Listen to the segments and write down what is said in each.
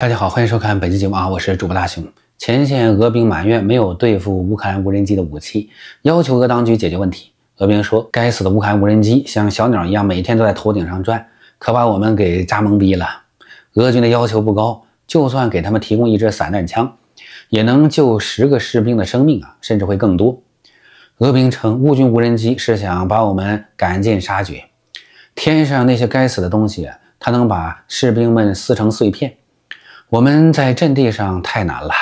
大家好，欢迎收看本期节目啊！我是主播大熊。前线俄兵埋怨没有对付乌克兰无人机的武器，要求俄当局解决问题。俄兵说：“该死的乌克兰无人机像小鸟一样，每天都在头顶上转，可把我们给扎懵逼了。”俄军的要求不高，就算给他们提供一支散弹枪，也能救十个士兵的生命啊，甚至会更多。俄兵称，乌军无人机是想把我们赶尽杀绝。天上那些该死的东西，它能把士兵们撕成碎片。我们在阵地上太难了，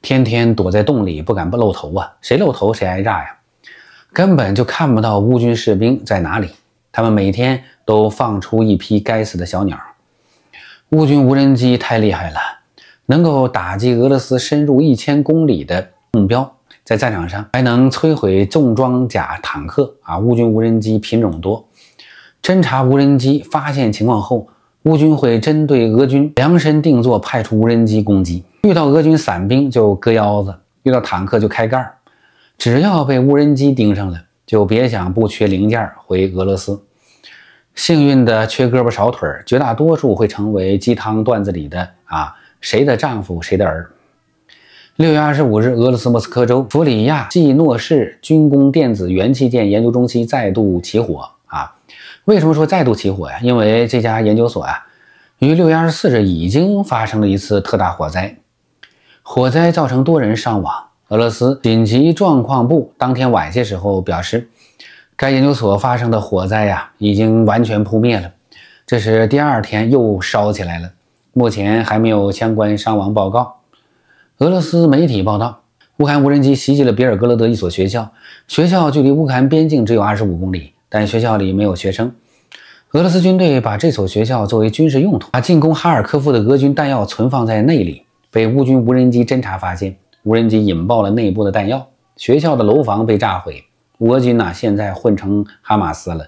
天天躲在洞里不敢不露头啊！谁露头谁挨炸呀！根本就看不到乌军士兵在哪里。他们每天都放出一批该死的小鸟。乌军无人机太厉害了，能够打击俄罗斯深入一千公里的目标，在战场上还能摧毁重装甲坦克啊！乌军无人机品种多，侦察无人机发现情况后。乌军会针对俄军量身定做，派出无人机攻击。遇到俄军散兵就割腰子，遇到坦克就开盖只要被无人机盯上了，就别想不缺零件回俄罗斯。幸运的缺胳膊少腿，绝大多数会成为鸡汤段子里的“啊，谁的丈夫，谁的儿”。六月二十五日，俄罗斯莫斯科州弗里亚季诺市军工电子元器件研究中心再度起火。为什么说再度起火呀？因为这家研究所啊，于六月二十四日已经发生了一次特大火灾，火灾造成多人伤亡。俄罗斯紧急状况部当天晚些时候表示，该研究所发生的火灾呀已经完全扑灭了。这是第二天又烧起来了，目前还没有相关伤亡报告。俄罗斯媒体报道，乌克兰无人机袭击了比尔格罗德一所学校，学校距离乌克兰边境只有二十五公里。但学校里没有学生。俄罗斯军队把这所学校作为军事用途，把进攻哈尔科夫的俄军弹药存放在内里。被乌军无人机侦察发现，无人机引爆了内部的弹药，学校的楼房被炸毁。俄军呢，现在混成哈马斯了，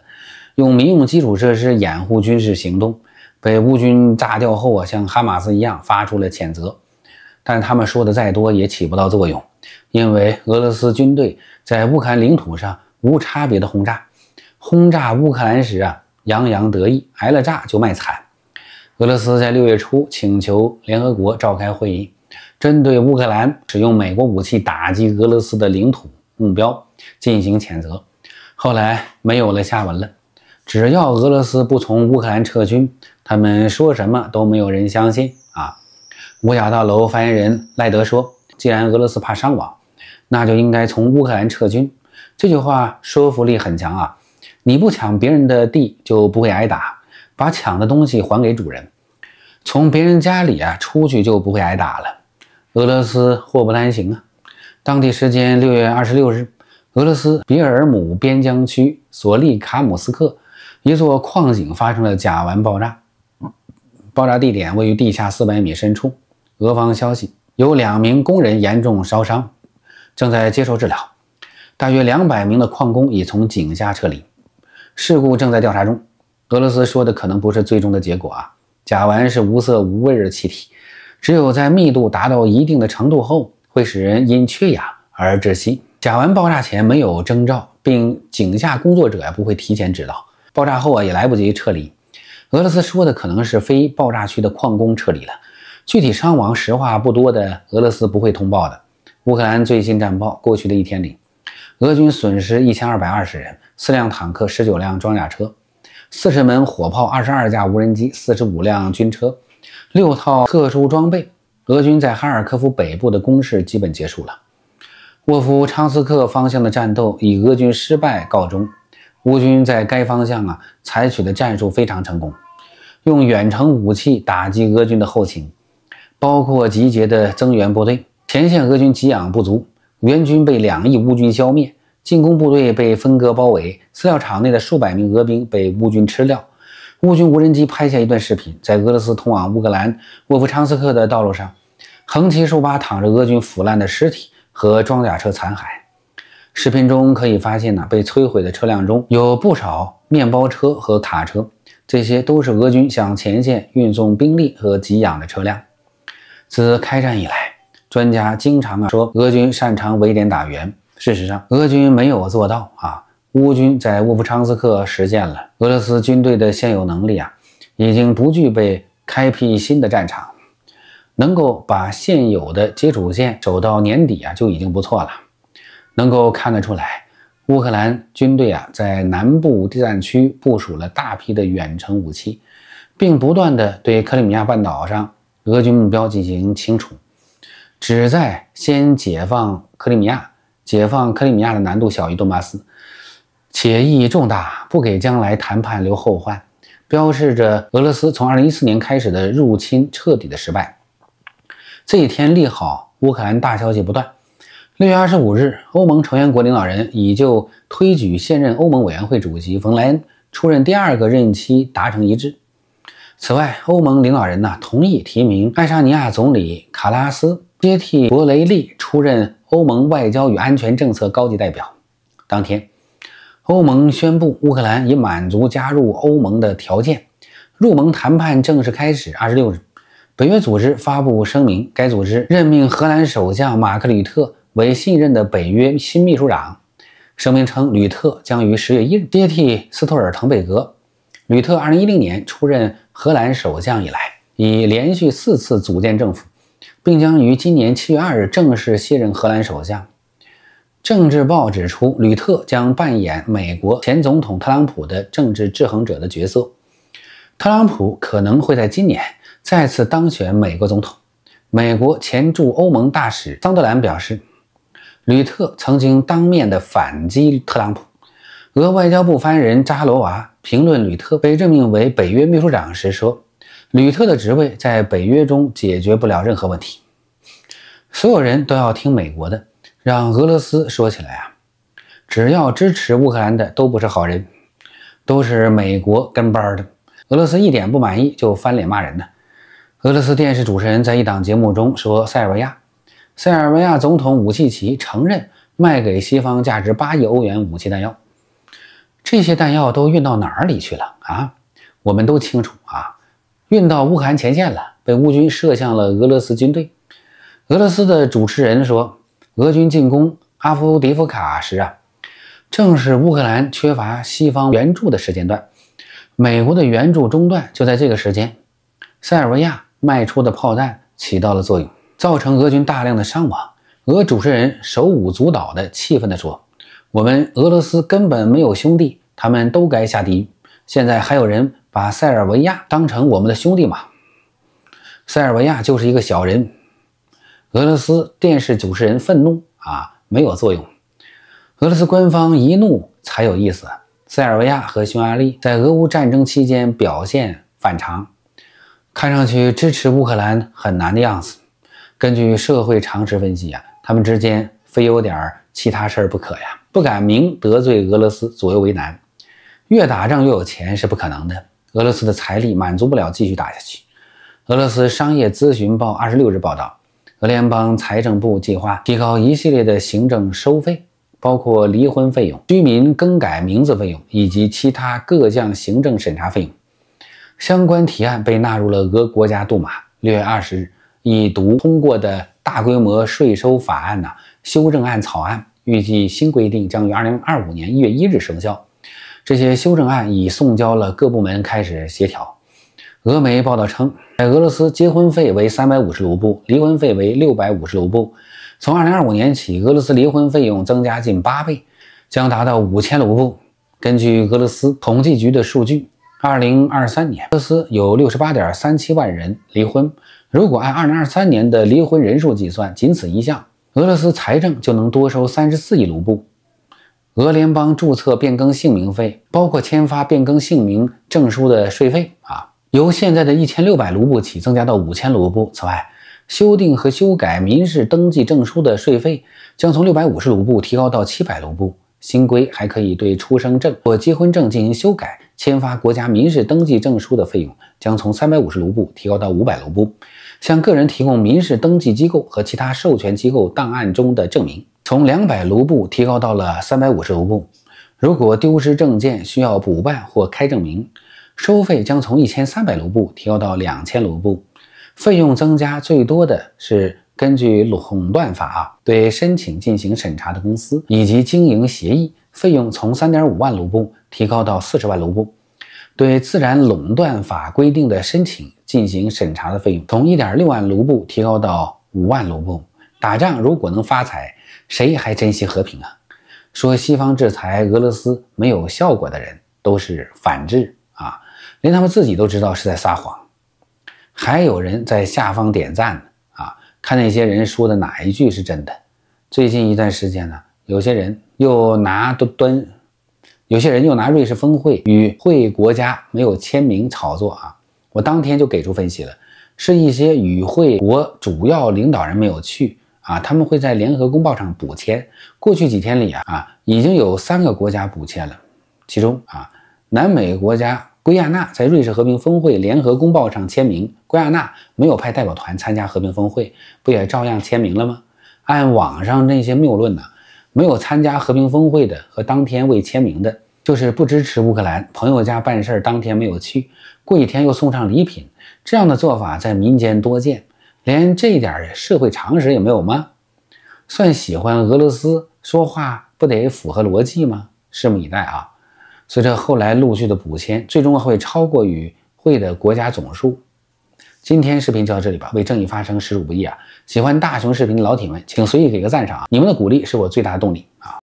用民用基础设施掩护军事行动。被乌军炸掉后啊，像哈马斯一样发出了谴责。但他们说的再多，也起不到作用，因为俄罗斯军队在乌克兰领土上无差别的轰炸。轰炸乌克兰时啊，洋洋得意；挨了炸就卖惨。俄罗斯在六月初请求联合国召开会议，针对乌克兰使用美国武器打击俄罗斯的领土目标进行谴责。后来没有了下文了。只要俄罗斯不从乌克兰撤军，他们说什么都没有人相信啊。五角大楼发言人赖德说：“既然俄罗斯怕伤亡，那就应该从乌克兰撤军。”这句话说服力很强啊。你不抢别人的地就不会挨打，把抢的东西还给主人，从别人家里啊出去就不会挨打了。俄罗斯祸不单行啊！当地时间六月二十六日，俄罗斯比尔姆边疆区索利卡姆斯克一座矿井发生了甲烷爆炸，爆炸地点位于地下四百米深处。俄方消息，有两名工人严重烧伤，正在接受治疗，大约两百名的矿工已从井下撤离。事故正在调查中，俄罗斯说的可能不是最终的结果啊。甲烷是无色无味的气体，只有在密度达到一定的程度后，会使人因缺氧而窒息。甲烷爆炸前没有征兆，并井下工作者呀不会提前知道，爆炸后啊也来不及撤离。俄罗斯说的可能是非爆炸区的矿工撤离了，具体伤亡实话不多的俄罗斯不会通报的。乌克兰最新战报：过去的一天里，俄军损失一千二百二十人。四辆坦克，十九辆装甲车，四十门火炮，二十二架无人机，四十五辆军车，六套特殊装备。俄军在哈尔科夫北部的攻势基本结束了。沃夫昌斯克方向的战斗以俄军失败告终。乌军在该方向啊采取的战术非常成功，用远程武器打击俄军的后勤，包括集结的增援部队。前线俄军给养不足，援军被两翼乌军消灭。进攻部队被分割包围，饲料厂内的数百名俄兵被乌军吃掉。乌军无人机拍下一段视频，在俄罗斯通往乌克兰沃夫昌斯克的道路上，横七竖八躺着俄军腐烂的尸体和装甲车残骸。视频中可以发现呢，被摧毁的车辆中有不少面包车和卡车，这些都是俄军向前线运送兵力和给养的车辆。自开战以来，专家经常啊说，俄军擅长围点打援。事实上，俄军没有做到啊。乌军在沃夫昌斯克实践了俄罗斯军队的现有能力啊，已经不具备开辟新的战场，能够把现有的接触线走到年底啊就已经不错了。能够看得出来，乌克兰军队啊在南部地战区部署了大批的远程武器，并不断的对克里米亚半岛上俄军目标进行清除，旨在先解放克里米亚。解放克里米亚的难度小于顿巴斯，且意义重大，不给将来谈判留后患，标志着俄罗斯从二零一四年开始的入侵彻底的失败。这一天利好乌克兰大消息不断。六月二十五日，欧盟成员国领导人已就推举现任欧盟委员会主席冯莱恩出任第二个任期达成一致。此外，欧盟领导人呢同意提名爱沙尼亚总理卡拉斯接替博雷利出任。欧盟外交与安全政策高级代表，当天，欧盟宣布乌克兰已满足加入欧盟的条件，入盟谈判正式开始。二十六日，北约组织发布声明，该组织任命荷兰首相马克吕特为信任的北约新秘书长。声明称，吕特将于十月一日接替斯托尔滕贝格。吕特二零一零年出任荷兰首相以来，已连续四次组建政府。并将于今年七月二日正式卸任荷兰首相。政治报指出，吕特将扮演美国前总统特朗普的政治制衡者的角色。特朗普可能会在今年再次当选美国总统。美国前驻欧盟大使桑德兰表示，吕特曾经当面的反击特朗普。俄外交部发言人扎哈罗娃评论吕特被任命为北约秘书长时说。吕特的职位在北约中解决不了任何问题，所有人都要听美国的。让俄罗斯说起来啊，只要支持乌克兰的都不是好人，都是美国跟班儿的。俄罗斯一点不满意就翻脸骂人呢。俄罗斯电视主持人在一档节目中说：“塞尔维亚，塞尔维亚总统武契奇承认卖给西方价值八亿欧元武器弹药，这些弹药都运到哪里去了啊？我们都清楚啊。”运到乌克兰前线了，被乌军射向了俄罗斯军队。俄罗斯的主持人说，俄军进攻阿夫迪夫卡时啊，正是乌克兰缺乏西方援助的时间段，美国的援助中断就在这个时间。塞尔维亚卖出的炮弹起到了作用，造成俄军大量的伤亡。俄主持人手舞足蹈的气愤地说：“我们俄罗斯根本没有兄弟，他们都该下地狱。现在还有人。”把塞尔维亚当成我们的兄弟嘛？塞尔维亚就是一个小人。俄罗斯电视主持人愤怒啊，没有作用。俄罗斯官方一怒才有意思。塞尔维亚和匈牙利在俄乌战争期间表现反常，看上去支持乌克兰很难的样子。根据社会常识分析啊，他们之间非有点其他事儿不可呀，不敢明得罪俄罗斯，左右为难。越打仗越有钱是不可能的。俄罗斯的财力满足不了继续打下去。俄罗斯商业咨询报二十六日报道，俄联邦财政部计划提高一系列的行政收费，包括离婚费用、居民更改名字费用以及其他各项行政审查费用。相关提案被纳入了俄国家杜马。六月二十日已读通过的大规模税收法案呢修正案草案，预计新规定将于二零二五年一月一日生效。这些修正案已送交了各部门开始协调。俄媒报道称，在俄罗斯，结婚费为三百五十卢布，离婚费为六百五十卢布。从二零二五年起，俄罗斯离婚费用增加近八倍，将达到五千卢布。根据俄罗斯统计局的数据，二零二三年，俄罗斯有六十八点三七万人离婚。如果按二零二三年的离婚人数计算，仅此一项，俄罗斯财政就能多收三十四亿卢布。俄联邦注册变更姓名费，包括签发变更姓名证书的税费啊，由现在的一千六百卢布起增加到五千卢布。此外，修订和修改民事登记证书的税费将从六百五十卢布提高到七百卢布。新规还可以对出生证或结婚证进行修改，签发国家民事登记证书的费用将从三百五十卢布提高到五百卢布。向个人提供民事登记机构和其他授权机构档案中的证明。从两百卢布提高到了三百五十卢布。如果丢失证件需要补办或开证明，收费将从一千三百卢布提高到两千卢布。费用增加最多的是根据垄断法对申请进行审查的公司以及经营协议费用，从三点五万卢布提高到四十万卢布。对自然垄断法规定的申请进行审查的费用，从一点六万卢布提高到五万卢布。打仗如果能发财。谁还珍惜和平啊？说西方制裁俄罗斯没有效果的人都是反制啊，连他们自己都知道是在撒谎。还有人在下方点赞呢啊，看那些人说的哪一句是真的。最近一段时间呢，有些人又拿端端，有些人又拿瑞士峰会与会国家没有签名炒作啊。我当天就给出分析了，是一些与会国主要领导人没有去。啊，他们会在联合公报上补签。过去几天里啊啊，已经有三个国家补签了。其中啊，南美国家圭亚那在瑞士和平峰会联合公报上签名。圭亚那没有派代表团参加和平峰会，不也照样签名了吗？按网上那些谬论呢，没有参加和平峰会的和当天未签名的，就是不支持乌克兰。朋友家办事当天没有去，过几天又送上礼品，这样的做法在民间多见。连这一点社会常识也没有吗？算喜欢俄罗斯说话不得符合逻辑吗？拭目以待啊！随着后来陆续的补签，最终会超过与会的国家总数。今天视频就到这里吧，为正义发声实属不易啊！喜欢大熊视频的老铁们，请随意给个赞赏啊！你们的鼓励是我最大的动力啊！